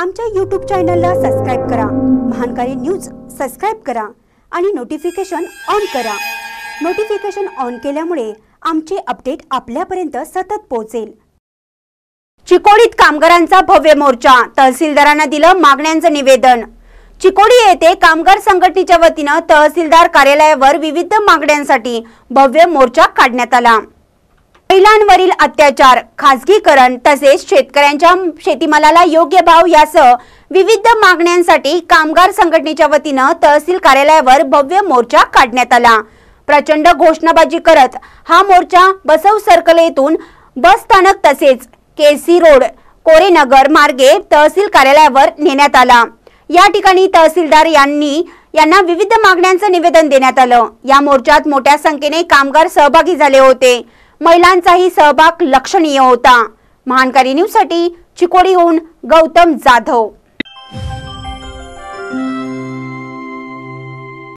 आमच्या यूट्यूब चॅनलला सबस्क्राईब करा महानकारी न्यूज सबस्क्राईब करा आणि नोटिफिकेशन ऑन करा नोटिफिकेशन ऑन केल्यामुळे आमचे अपडेट आपल्यापर्यंत सतत पोहोचेल चिकोडीत कामगारांचा भव्य मोर्चा तहसीलदारांना दिलं मागण्यांचं निवेदन चिकोडी येथे कामगार संघटनेच्या वतीनं तहसीलदार कार्यालयावर विविध मागण्यांसाठी भव्य मोर्चा काढण्यात आला महिलांवरील अत्याचार खासगीकरण तसेच शेतकऱ्यांच्या शेतीमालाला योग्य भाव यासह विविध मागण्यांसाठी कामगार संघटनेच्या वतीनं तहसील कार्यालयावर भव्य मोर्चा काढण्यात आला प्रचंड घोषणाबाजी करत हा मोर्चा बसव सर्कल येथून बस स्थानक तसेच केसी रोड कोरेनगर मार्गे तहसील कार्यालयावर नेण्यात आला या ठिकाणी तहसीलदार यांनी यांना विविध मागण्यांचं निवेदन देण्यात आलं या मोर्चात मोठ्या संख्येने कामगार सहभागी झाले होते महिलांचाही सहभाग लक्षणीय होता महानकारी साठी चिकोडीहून गौतम जाधव